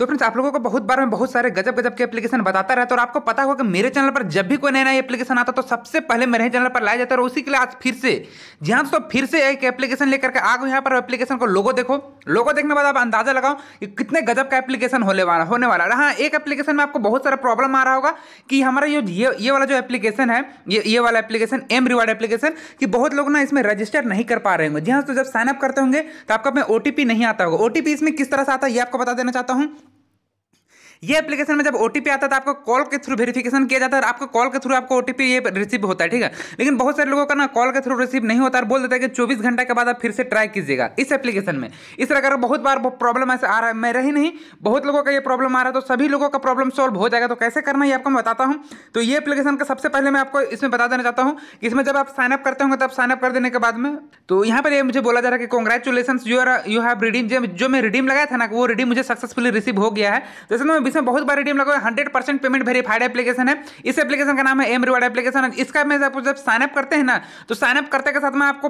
तो फ्रेंड्स आप लोगों को बहुत बार मैं बहुत सारे गजब गजब के एप्लीकेशन बताता रहता और आपको पता होगा कि मेरे चैनल पर जब भी कोई नया नया एप्लीकेशन आता तो सबसे पहले मेरे चैनल पर लाया जाता है और उसी के लिए आज फिर से जी हाँ दोस्तों फिर से एक एप्लीकेशन लेकर के आगे यहाँ पर एप्लीकेशन को लोगो देखो लोगो देखने बाद आप अंदाजा लगाओ कि कितने गजब का एप्लीकेशन होने वाला होने वाला है हाँ एक एप्लीकेशन में आपको बहुत सारा प्रॉब्लम आ रहा होगा कि हमारा ये ये वाला जो एप्लीकेशन है ये ये वाला एप्लीकेशन एम रिवार्ड एप्लीकेशन कि बहुत लोग ना इसमें रजिस्टर नहीं कर पा रहे होंगे जी हाँ तो जब साइनअप करते होंगे तो आपका में ओ नहीं आता होगा ओ इसमें किस तरह से आता है ये आपको बता देना चाहता हूँ ये एप्लीकेशन में जब ओ आता था आपको कॉल के थ्रू वेरिफिकेशन किया जाता है आपको कॉल के थ्रू आपको ओ ये रिसीव होता है ठीक है लेकिन बहुत सारे लोगों का ना कॉल के थ्रू रिसीव नहीं होता और बोल देता है कि चौबीस घंटे के बाद आप फिर से ट्राई कीजिएगा इस एप्लीकेशन में इस तरह अगर बहुत बार प्रॉब्लम ऐसे आ रहा है मैं ही नहीं बहुत लोगों का ये प्रॉब्लम आ रहा है तो सभी लोगों का प्रॉब्लम सॉल्व हो जाएगा तो कैसे करना है आपको मैं बताता हूँ तो ये एप्लीकेशन का सबसे पहले मैं आपको इसमें बता देना चाहता हूँ कि इसमें जब आप साइनअप करते होंगे तब साइनअप कर देने के बाद में तो यहाँ पर ये मुझे बोला जा रहा है कि congratulation you are you have redeem जो मैं रिडीम लगाया था ना वो रिडीम मुझे सक्सेसफुली रिसीव हो गया है तो मैं बीच में बहुत बड़ा एटीएम लगा हुआ hundred percent payment verified application है इस एप्लीकेशन का नाम है एम रिवार्ड एप्लीकेशन इसका में आपको जब साइनअप करते हैं ना तो साइनअप करते के साथ में आपको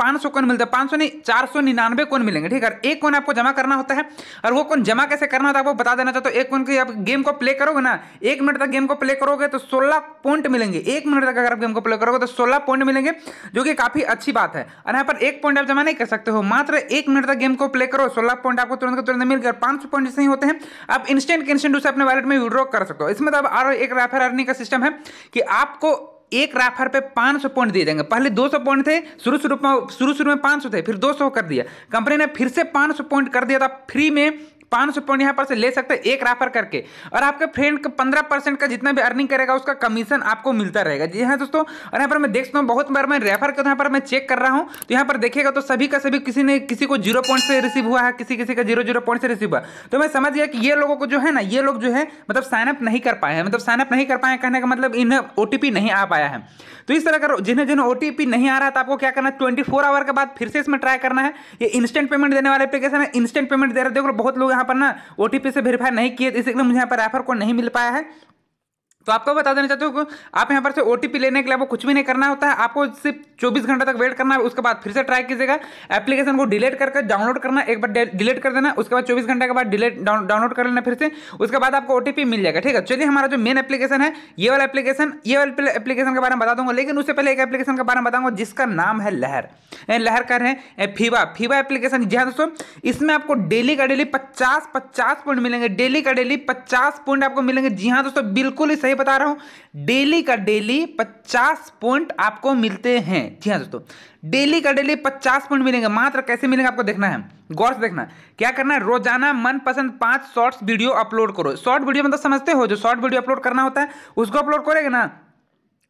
पाँच सौ कौन मिलता है पाँच सौ नहीं चार सौ निन्यानवे कौन मिलेंगे ठीक है एक कौन आपको जमा करना होता है और वो कौन जमा कैसे करना होता है आपको बता देना चाहते हो एक कौन की आप गेम को प्ले करोगे ना एक मिनट तक गेम को प्ले करोगे तो सोलह पॉइंट मिलेंगे एक मिनट तक अगर आप गेम को प्ले करोगे तो सोलह पॉइंट मिलेंगे जो कि काफ़ी अच्छी बात है और यहाँ पर एक पॉइंट आप जमा नहीं कर सकते हो मात्र एक मिनट तक गेम को प्ले करो सोलह पॉइंट आपको तुरंत तुरंत मिल गए पाँच सौ पॉइंट सही होते हैं आप इंस्टेंट इंस्टेंट कैंसिल टू से अपने वॉलेट में विड्रॉ कर सकते हो इसमें अब मतलब अब एक राफेल अर्निंग का सिस्टम है कि आपको एक राफर पे 500 पॉइंट दिए जाएंगे पहले 200 पॉइंट थे शुरू शुरू में शुरू शुरू में 500 थे फिर 200 कर दिया कंपनी ने फिर से 500 पॉइंट कर दिया था फ्री में पाँच सौ पॉइंट यहाँ पर से ले सकते हैं एक राफर करके और आपके फ्रेंड पंद्रह परसेंट का जितना भी अर्निंग करेगा उसका कमीशन आपको मिलता रहेगा जी हाँ दोस्तों और यहाँ पर मैं देख सकता हूँ बहुत बार मैं रेफर का तो यहाँ पर मैं चेक कर रहा हूँ तो यहाँ पर देखेगा तो सभी का सभी किसी ने किसी को जीरो पॉइंट से रिसीव हुआ है किसी किसी का जीरो जीरो पॉइंट से रिसीव हुआ तो मैं समझ गया कि ये लोगों को जो है ना ये लोग जो है मतलब साइनअप नहीं कर पाए हैं मतलब साइनअप नहीं कर पाए कहने का मतलब इन्हें ओ नहीं आ पाया है तो इस तरह का जिन्हें जिन्हें ओ नहीं आ रहा था तो आपको क्या करना है ट्वेंटी आवर के बाद फिर से इसमें ट्राई करना है ये इंस्टेंट पेमेंट देने वाले एप्लीकेशन है इंस्टेंट पेमेंट दे रहे देखो बहुत लोग यहाँ पर ना ओ से वेरीफाई नहीं किए इसी मुझे यहाँ पर रेफर कोड नहीं मिल पाया है तो आपको बता देना चाहते हो आप यहाँ पर से ओ लेने के लिए आपको कुछ भी नहीं करना होता है आपको सिर्फ 24 घंटे तक वेट करना है उसके बाद फिर से ट्राई कीजिएगा एप्लीकेशन को डिलीट करके डाउनलोड करना एक बार डिलीट कर देना उसके बाद 24 घंटे के बाद डिलीट डाउनलोड कर लेना फिर से उसके बाद आपको ओ मिल जाएगा ठीक है चलिए हमारा जो मेन एप्लीकेशन है ये वाला एप्लीकेशन ये वाले एप्लीकेशन के बारे में बता दूंगा लेकिन उससे पहले एक एप्लीकेशन के बारे में बताऊंगा जिसका नाम है लहर लहर कर हैं फीवा फीवा एप्लीकेशन जी हाँ दोस्तों इसमें आपको डेली का डेली पचास पचास पॉइंट मिलेंगे डेली का डेली पचास पॉइंट आपको मिलेंगे जी हाँ दोस्तों बिल्कुल ही सही सही बता रहा हूं डेली का डेली 50 पॉइंट आपको मिलते हैं जी हाँ दोस्तों डेली का डेली 50 पॉइंट मिलेंगे मात्र कैसे मिलेंगे आपको देखना है गौर से देखना क्या करना है रोजाना मनपसंद पांच शॉर्ट्स वीडियो अपलोड करो शॉर्ट वीडियो मतलब समझते हो जो शॉर्ट वीडियो अपलोड करना होता है उसको अपलोड करेगा ना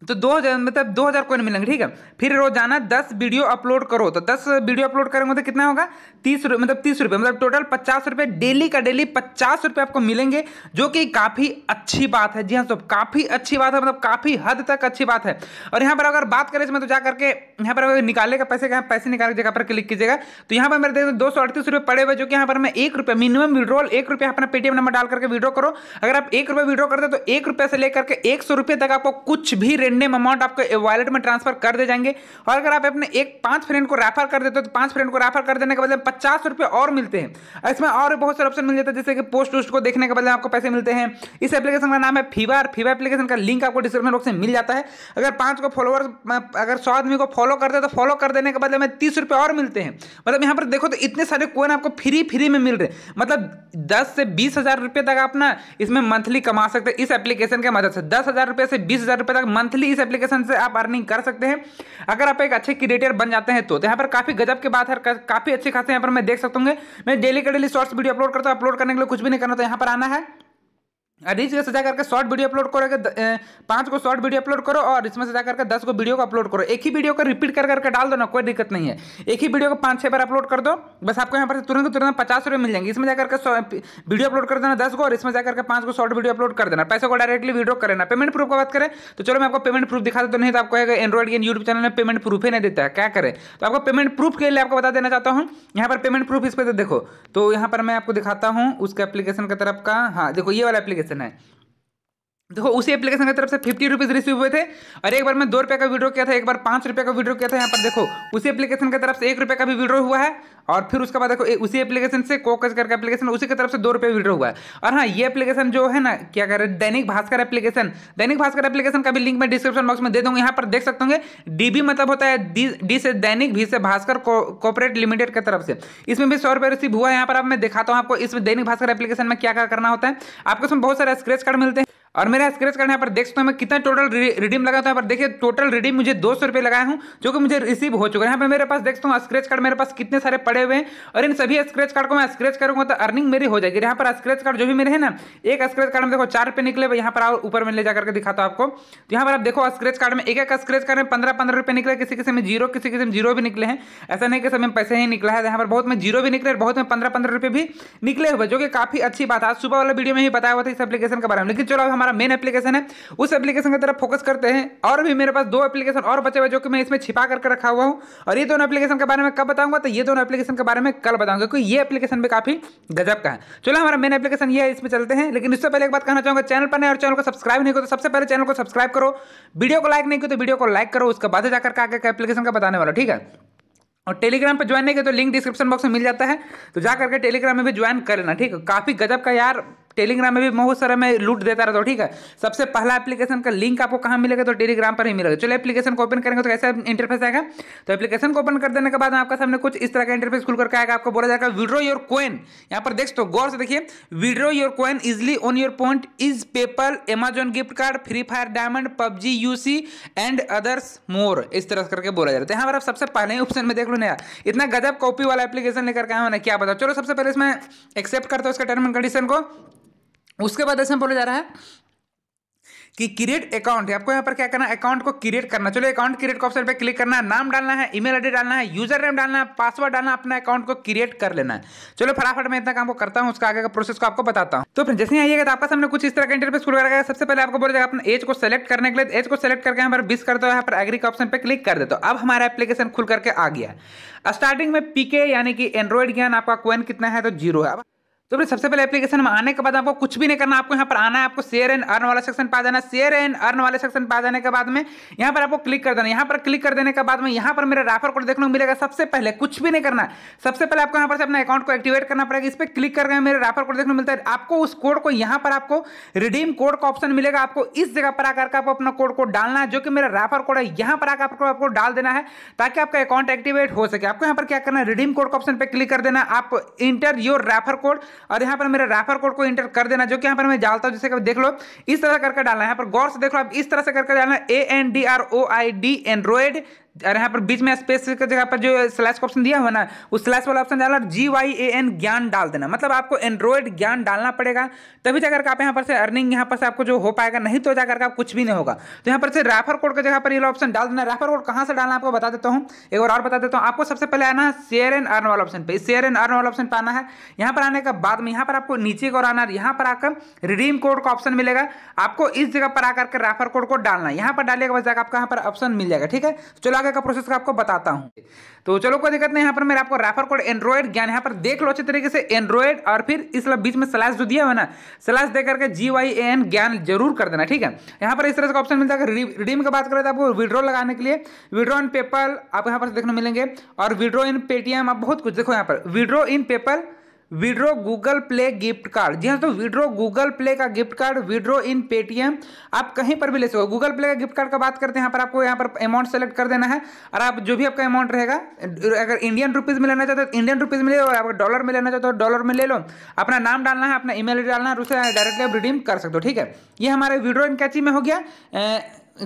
तो 2000 मतलब 2000 कोइन मिलेंगे ठीक है फिर रोजाना 10 वीडियो अपलोड करो तो 10 वीडियो अपलोड करेंगे तो कितना होगा तीस रुपये मतलब तीस रुपये मतलब टोटल पचास रुपये डेली का डेली पचास रुपये आपको मिलेंगे जो कि काफ़ी अच्छी बात है जी हाँ सब काफ़ी अच्छी बात है मतलब काफ़ी हद तक अच्छी बात है और यहाँ पर अगर बात करें इसमें तो जा करके यहाँ पर अगर का पैसे का पैसे निकाले जगह पर क्लिक कीजिएगा तो यहाँ पर मेरे देखते दो सौ अड़तीस रुपये पड़े हुए जो कि यहाँ पर मैं एक रुपये मिनिमम विड्रॉल एक रुपये अपना पेटीएम नंबर डाल करके विड्रॉ करो अगर आप एक रुपये विड्रॉ करते तो एक रुपये से लेकर के एक सौ रुपये तक आपको कुछ भी रेंडम अमाउंट आपको वॉलेट में ट्रांसफर कर दे जाएंगे और अगर आप अपने एक पांच फ्रेंड को रेफर कर देते हो तो पांच फ्रेंड को रेफर कर देने के बदले पचास रुपये और मिलते हैं इसमें और बहुत सारे ऑप्शन मिल जाते हैं जैसे कि पोस्ट वोस्ट को देखने के बदले आपको पैसे मिलते हैं इस एप्लीकेशन का नाम है फीवर फीवर एप्लीकेशन का लिंक आपको डिस्क्रिप्शन बॉक्स में मिल जाता है अगर पाँच को फॉलोअर अगर सौ आदमी को फॉलो करते हैं तो फॉलो कर देने के बदले में तीस रुपये और मिलते हैं मतलब यहाँ पर देखो तो इतने सारे कोइन आपको फ्री फ्री में मिल रहे हैं मतलब दस से बीस हज़ार रुपये तक आप ना इसमें मंथली कमा सकते हैं इस एप्लीकेशन के मदद से दस हज़ार रुपये से बीस हज़ार रुपये तक मंथली इजिली इस एप्लीकेशन से आप अर्निंग कर सकते हैं अगर आप एक अच्छे क्रिएटर बन जाते हैं तो, तो यहाँ पर काफ़ी गजब के बात है काफ़ी अच्छे खासे यहाँ पर मैं देख सकता हूँ मैं डेली का डेली शॉर्ट्स वीडियो अपलोड करता हूँ अपलोड करने के लिए कुछ भी नहीं करना तो यहाँ पर आना है रीच से जाकर करके शॉर्ट वीडियो अपलोड करोगे पांच को शॉर्ट वीडियो अपलोड करो और इसमें सजा करके दस को वीडियो को अपलोड करो एक ही वीडियो को रिपीट कर करके डाल दो ना कोई दिक्कत नहीं है एक ही वीडियो को पांच छह बार अपलोड कर दो बस आपको यहाँ पर तुरंत तुरंत पचास रुपये मिल जाएंगे इसमें जाकर के वीडियो अपलोड कर देना दस को और इसमें जाकर के पांच को शॉर्ट वीडियो अपलोड कर देना पैसे को डायरेक्टली वीडियो कर देना पेमेंट प्रूफ का बात करें तो चलो मैं आपको पेमेंट प्रूफ दिखा देता नहीं तो आपको एंड्रॉइड के यूट्यूब चैनल में पेमेंट प्रूफ ही नहीं देता है क्या करें तो आपको पेमेंट प्रूफ के लिए आपको बता देना चाहता हूँ यहाँ पर पेमेंट प्रूफ इस पर तो देखो तो यहाँ पर मैं आपको दिखाता हूँ उसके एप्लीकेशन की तरफ का हाँ देखो ये वाला एप्लीकेशन பிரச்சனை देखो उसी एप्लीकेशन की तरफ से फिफ्टी रुपीज़ रिसीव हुए थे और एक बार मैं दो रुपये का वीड्रो किया था एक बार पाँच रुपये का वीड्रो किया था यहाँ पर देखो उसी एप्लीकेशन की तरफ से एक रुपये का भी विड्रो हुआ है और फिर उसके बाद देखो उसी एप्लीकेशन से कोकज करके एप्लीकेशन उसी की तरफ से दो रुपये विड्रो हुआ है और हाँ ये एप्लीकेशन जो है ना क्या कह रहे हैं दैनिक भास्कर एप्लीकेशन दैनिक भास्कर एप्लीकेशन का भी लिंक मैं डिस्क्रिप्शन बॉक्स में दे दूंगा यहाँ पर देख सकते होंगे डीबी मतलब होता है डी से दैनिक भी से भास्कर कॉपोरेट लिमिटेड की तरफ से इसमें भी सौ रुपये रिसीव हुआ है यहाँ पर अब मैं दिखाता हूँ आपको इसमें दैनिक भास्कर एप्लीकेशन में क्या क्या करना होता है आपको इसमें बहुत सारे स्क्रेच कार्ड मिलते हैं और मेरा स्क्रेच कार्ड यहाँ पर देख सकते हैं मैं कितना टोटल रिडीम लगा था यहाँ पर देखिए टोटल रिडीम मुझे दो सौ रुपये लगाया हूँ जो कि मुझे रिसीव हो चुका है यहाँ पर मेरे पास देख सकता हूँ स्क्रेच कार्ड मेरे पास कितने सारे पड़े हुए हैं और इन सभी स्क्रेच कार्ड को मैं स्क्रेच करूँगा तो अर्निंग मेरी हो जाएगी यहाँ पर स्क्रेच कार्ड जो भी मेरे है ना एक स्क्रेच कार्ड में देखो चार रुपये निकले यहाँ पर ऊपर में ले जाकर के दिखाता हूँ आपको तो यहाँ पर आप देखो स्क्रेच कार्ड में एक एक स्क्रेच कार्ड में पंद्रह पंद्रह रुपये निकले किसी किसी में जीरो किसी किसी में जीरो भी निकले हैं ऐसा नहीं कि सब में पैसे ही निकला है यहाँ पर बहुत में जीरो भी निकले और बहुत में पंद्रह पंद्रह रुपये भी निकले हुए जो कि काफ़ी अच्छी बात है आज सुबह वाला वीडियो में ही बताया हुआ था इस एप्लीकेशन के बारे में लेकिन चलो हम हमारा मेन एप्लीकेशन है उस एप्लीकेशन की तरफ फोकस करते हैं और भी मेरे पास दो एप्लीकेशन और बचे हुए जो कि मैं इसमें छिपा करके रखा हुआ हूँ और ये दोनों एप्लीकेशन के बारे में कब बताऊंगा तो ये दोनों एप्लीकेशन के बारे में कल बताऊंगा क्योंकि ये एप्लीकेशन भी काफी गजब का है चलो हमारा मेन एप्लीकेशन ये है इसमें चलते हैं लेकिन इससे पहले एक बात कहना चाहूंगा चैनल पर नहीं और चैनल को सब्सक्राइब नहीं करो तो सबसे पहले चैनल को सब्सक्राइब करो वीडियो को लाइक नहीं करो तो वीडियो को लाइक करो उसके बाद जाकर आगे एप्लीकेशन का बताने वाला ठीक है और टेलीग्राम पर ज्वाइन नहीं किया तो लिंक डिस्क्रिप्शन बॉक्स में मिल जाता है तो जा करके टेलीग्राम में भी ज्वाइन कर लेना ठीक है काफ़ी गजब का यार टेलीग्राम में भी बहुत सारा मैं लूट देता रहता हूँ ठीक है सबसे पहला एप्लीकेशन का लिंक आपको कहाँ मिलेगा तो टेलीग्राम पर ही मिलेगा चलो एप्लीकेशन को ओपन करेंगे तो कैसा इंटरफेस आएगा तो एप्लीकेशन को ओपन कर देने के बाद आपका सामने कुछ इस तरह का इंटरफेस खुल करके आएगा आपको बोला जाएगा विड्रो योर कोइन यहाँ पर देख तो गौर से देखिए withdraw your coin easily on your point is PayPal Amazon gift card Free Fire diamond PUBG UC and others more इस तरह करके बोला जा रहा है तो यहाँ पर आप सबसे पहले ऑप्शन में देख लो ना इतना गजब कॉपी वाला एप्लीकेशन लेकर के आया ना क्या बताओ चलो सबसे पहले इसमें एक्सेप्ट करते हो इसका टर्म एंड कंडीशन को उसके बाद ऐसे में बोला जा रहा है कि क्रिएट अकाउंट है आपको यहाँ पर क्या करना है अकाउंट को क्रिएट करना चलो अकाउंट क्रिएट ऑप्शन पे क्लिक करना है नाम डालना है ईमेल आईडी डालना है यूजर नेम डालना है पासवर्ड डालना अपना अकाउंट को क्रिएट कर लेना है चलो फटाफट मैं इतना काम को करता हूँ उसका आगे का प्रोसेस को आपको बताता हूँ तो फिर जैसे आइएगा तो आपका सामने कुछ इस तरह का इंटरव्यू स्कूल करेगा सबसे पहले आपको बोलेगा अपने एज को सेलेक्ट करने के लिए एज को सेलेक्ट करके यहाँ पर बीस कर दो यहाँ पर एग्री ऑप्शन पर क्लिक कर दे तो अब हमारा एप्लीकेशन खुल करके आ गया स्टार्टिंग में पीके यानी कि एंड्रॉइड ज्ञान आपका क्वेन कितना है तो जीरो है तो फिर सबसे पहले एप्लीकेशन में आने के बाद आपको कुछ भी नहीं करना आपको यहाँ पर आना है आपको शेयर एंड अर्न वाला सेक्शन पा जाना शेयर एंड अर्न वाले सेक्शन पा जाने के बाद में यहाँ पर आपको क्लिक कर देना यहाँ पर क्लिक कर देने के बाद में यहाँ पर मेरा राफर कोड देखने को मिलेगा सबसे पहले कुछ भी नहीं करना सबसे पहले आपको यहाँ पर से अपना अकाउंट को एक्टिवेट करना पड़ेगा इस पर क्लिक गए मेरे राफर कोड देखने को मिलता है आपको उस कोड को यहाँ पर आपको रिडीम कोड का ऑप्शन मिलेगा आपको इस जगह पर आकर आपको अपना कोड को डालना है जो कि मेरा राफर कोड है यहाँ पर आकर आपको आपको डाल देना है ताकि आपका अकाउंट एक्टिवेट हो सके आपको यहाँ पर क्या करना है रिडीम कोड का ऑप्शन पर क्लिक कर देना आप इंटर योर राफर कोड और यहाँ पर मेरे रेफर कोड को इंटर कर देना जो कि यहाँ पर मैं डालता हूँ जैसे देख लो इस तरह करके डालना है यहाँ पर गौर से देख लो आप इस तरह से करके डालना A N D R O I D Android और यहाँ पर बीच में स्पेस की जगह पर जो स्लैश का ऑप्शन दिया हुआ ना उस स्लैश वाला ऑप्शन डालना जी वाई ए एन ज्ञान डाल देना मतलब आपको एंड्रॉयड ज्ञान डालना पड़ेगा तभी जाकर आप यहाँ पर से अर्निंग यहाँ पर से आपको जो हो पाएगा नहीं तो जाकर आप कुछ भी नहीं होगा तो यहाँ पर से रेफर कोड की जगह पर ये ऑप्शन डाल देना रेफर कोड कहाँ से डालना आपको बता देता हूँ एक बार और बता देता हूँ आपको सबसे पहले आना है शेयर एंड अर्न वाला ऑप्शन पर शेयर एंड अर्न वाला ऑप्शन पर आना है यहाँ पर आने के बाद में यहाँ पर आपको नीचे की ओर आना है यहाँ पर आकर रिडीम कोड का ऑप्शन मिलेगा आपको इस जगह पर आकर के रेफर कोड को डालना यहाँ पर डालने के बाद जाकर आपको यहाँ पर ऑप्शन मिल जाएगा ठीक है तो चलो आगे आगे का प्रोसेस का आपको बताता हूँ तो चलो कोई दिक्कत नहीं यहाँ पर मेरा आपको रेफर कोड एंड्रॉइड ज्ञान यहाँ पर देख लो अच्छे तरीके से एंड्रॉइड और फिर इस बीच में स्लैश जो दिया हुआ ना स्लैश देकर के जी वाई एन ज्ञान जरूर कर देना ठीक है यहाँ पर इस तरह का ऑप्शन मिलता है रिडीम की बात करें तो आपको विड्रॉ लगाने के लिए विड्रॉ इन पेपल आप यहाँ पर देखने मिलेंगे और विड्रॉ इन पेटीएम आप बहुत कुछ देखो यहाँ पर withdraw in PayPal withdraw Google Play gift card जी हाँ तो विड्रो गूगल प्ले का gift card withdraw in Paytm आप कहीं पर भी ले सको गूगल प्ले का गिफ्ट कार्ड का बात करते हैं यहाँ पर आपको यहाँ पर अमाउंट सेलेक्ट कर देना है और आप जो भी आपका अमाउंट रहेगा अगर इंडियन रुपीज़ में लेना चाहते हो तो इंडियन रुपीज़ में ले लो और अगर डॉलर में लेना चाहते हो तो डॉलर में ले लो अपना नाम डालना है अपना ईमेल डालना है उसे डायरेक्टली आप रिडीम कर सकते हो ठीक है ये हमारे विड्रो इन कैची में हो गया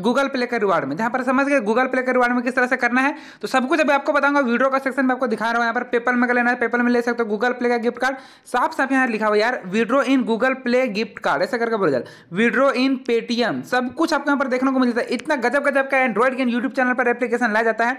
गूगल प्ले का रिवार्ड में जहाँ पर समझ गए गूगल प्ले के रिवार्ड में किस तरह से करना है तो सब कुछ अभी आपको बताऊंगा वीडियो का सेक्शन में आपको दिखा रहा हूँ यहाँ पर पेपर में लेना है पेपर में ले सकते हो गूगल प्ले का गिफ्ट कार्ड साफ साफ यहाँ लिखा हुआ यार withdraw in Google Play gift card ऐसा करके बोल जाए विड्रो इन पेटीएम सब कुछ आपको यहाँ पर देखने को मिलता है इतना गजब गजब का एंड्रॉइड के यूट्यूब चैनल पर एप्लीकेशन लाया जाता है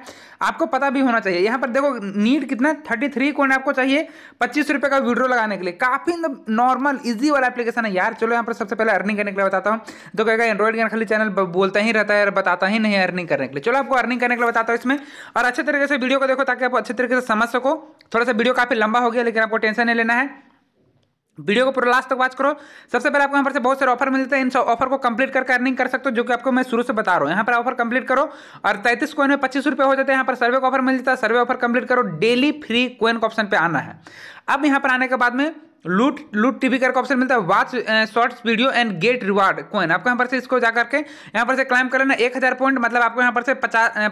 आपको पता भी होना चाहिए यहाँ पर देखो नीट कितना थर्टी थ्री कोड आपको चाहिए पच्चीस रुपये का विड्रो लगाने के लिए काफी नॉर्मल मतलब इजी वाला एप्लीकेशन है यार चलो यहाँ पर सबसे पहले अर्निंग करने के लिए बताता हूँ तो कहेगा एंड्रॉइड गेम खाली चैनल बोलता है नहीं रहता है यार बताता ही नहीं अर्निंग करने के लिए चलो आपको अर्निंग करने के लिए बताता हूँ इसमें और अच्छे तरीके से वीडियो को देखो ताकि आप अच्छे तरीके से समझ सको थोड़ा सा वीडियो काफ़ी लंबा हो गया लेकिन आपको टेंशन नहीं लेना है वीडियो को पूरा लास्ट तक वॉच करो सबसे पहले आपको यहाँ पर से बहुत सारे ऑफर मिलते हैं इन सब ऑफर को कंप्लीट करके अर्निंग कर सकते हो जो कि आपको मैं शुरू से बता रहा हूँ यहाँ पर ऑफर कंप्लीट करो और तैंतीस कोइन में पच्चीस रुपये हो जाते हैं यहाँ पर सर्वे का ऑफर मिल जाता है सर्वे ऑफर कंप्लीट करो डेली फ्री कोइन का ऑप्शन पर आना है अब यहाँ पर आने के बाद में लूट लूट टीवी करके ऑप्शन मिलता है watch shorts video and get reward coin आपको यहाँ पर से इसको जाकर के यहाँ पर से क्लाइम कर लेना एक हज़ार पॉइंट मतलब आपको यहाँ पर से पचास uh,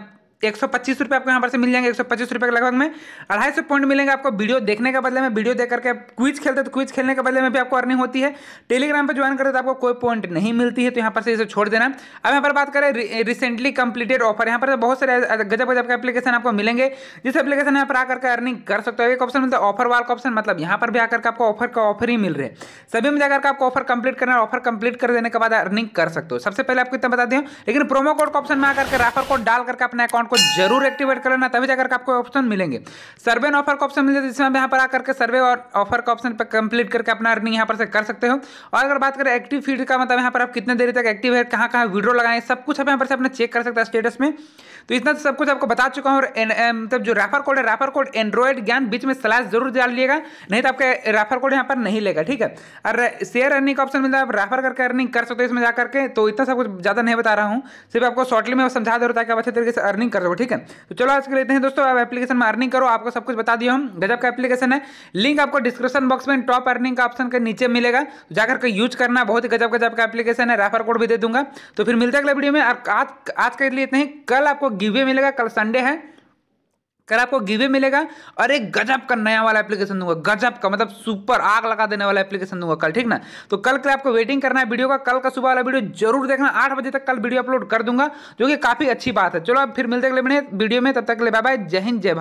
एक सौ पच्चीस रुपये आपको यहाँ पर से मिल जाएंगे एक सौ पच्चीस रुपये के लगभग में अढ़ाई सौ पॉइंट मिलेंगे आपको वीडियो देखने के बदले में वीडियो देख करके क्विज खेलते तो क्विज खेलने के बदले में भी आपको अर्निंग होती है टेलीग्राम पर ज्वाइन करते तो आपको कोई पॉइंट नहीं मिलती है तो यहाँ पर से इसे छोड़ देना अब यहाँ पर बात करें रिसेंटली कंप्लीटेड ऑफर यहाँ पर तो बहुत सारे गजब गजब के एप्लीकेशन आपको मिलेंगे जिस एप्लीकेशन यहाँ पर आकर के अर्निंग कर सकते हो एक ऑप्शन मिलता है ऑफर वाला ऑप्शन मतलब यहाँ पर भी आकर के आपको ऑफर का ऑफर ही मिल रहे सभी में जाकर आपको ऑफर कंप्लीट करना ऑफर कंप्लीट कर देने के बाद अर्निंग कर सकते हो सबसे पहले आपको इतना बता दें लेकिन प्रोमो कोड का ऑप्शन में आकर के राफर कोड डाल करके अपने अकाउंट को जरूर एक्टिवेट कर लेना तभी जाकर आपको ऑप्शन मिलेंगे सर्वे एंड ऑफर का ऑप्शन मिलता है जिसमें आप यहाँ पर आकर के सर्वे और ऑफर का ऑप्शन पर कंप्लीट करके अपना अर्निंग यहाँ पर से कर सकते हो और अगर बात करें एक्टिव फीड का मतलब यहाँ पर आप कितने देर तक एक्टिव है कहाँ कहाँ वीडियो लगाएं सब कुछ आप यहाँ पर से अपना चेक कर सकते हैं स्टेटस में तो इतना तो सब कुछ आपको बता चुका हूँ और मतलब जो रेफर कोड है रेफर कोड एंड्रॉइड ज्ञान बीच में सलाह जरूर डाल डालिएगा नहीं तो आपके रेफर कोड यहाँ पर नहीं लेगा ठीक है और शेयर अर्निंग का ऑप्शन मिलता है आप रेफर करके अर्निंग कर सकते हो इसमें जाकर के तो इतना सब कुछ ज़्यादा नहीं बता रहा हूँ सिर्फ आपको शॉर्टली में समझा दे रहा ताकि आप अच्छे तरीके से अर्निंग कर रहे हो ठीक है तो चलो आज के लेते हैं दोस्तों आप एप्लीकेशन में अर्निंग करो आपको सब कुछ बता दिया हम गजब का एप्लीकेशन है लिंक आपको डिस्क्रिप्शन बॉक्स में टॉप अर्निंग का ऑप्शन के नीचे मिलेगा तो जाकर के यूज करना बहुत ही गजब गजब का एप्लीकेशन है रेफर कोड भी दे दूंगा तो फिर मिलता है अगला वीडियो में आज आज के लिए इतने ही कल आपको गिवे मिलेगा कल संडे है कर आपको गिवे मिलेगा और एक गजब का नया वाला एप्लीकेशन दूंगा गजब का मतलब सुपर आग लगा देने वाला एप्लीकेशन दूंगा कल ठीक ना तो कल के आपको वेटिंग करना है वीडियो का कल का सुबह वाला वीडियो जरूर देखना आठ बजे तक कल वीडियो अपलोड कर दूंगा जो कि काफी अच्छी बात है चलो अब फिर मिलते अगले वीडियो में तब तक के लिए बाय बाय जय हिंद जय